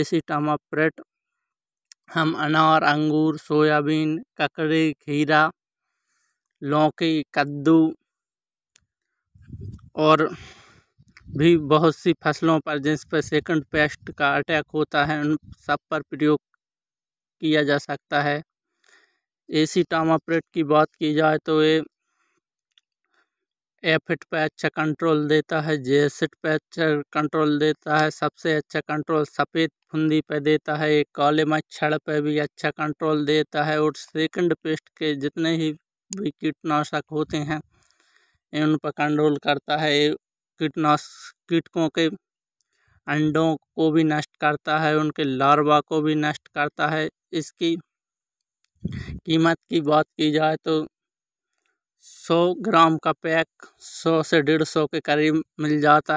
एसिटामॉप्रेट हम अनार अंगूर सोयाबीन ककड़ी खीरा लौकी कद्दू और भी बहुत सी फसलों पर जिस पर सेकंड पेस्ट का अटैक होता है उन सब पर प्रयोग किया जा सकता है एसिटामाप्रेट की बात की जाए तो ये एफ हिट पे अच्छा कंट्रोल देता है जे एस पे अच्छा कंट्रोल देता है सबसे अच्छा कंट्रोल सफ़ेद फुंदी पे देता है एक काले मच्छर पे भी अच्छा कंट्रोल देता है और सेकंड पेस्ट के जितने ही भी कीटनाशक होते हैं उन पर कंट्रोल करता है कीटनाश कीटकों के अंडों को भी नष्ट करता है उनके लार्वा को भी नष्ट करता है इसकी कीमत की बात की जाए तो सौ ग्राम का पैक सौ से डेढ़ सौ के करीब मिल जाता है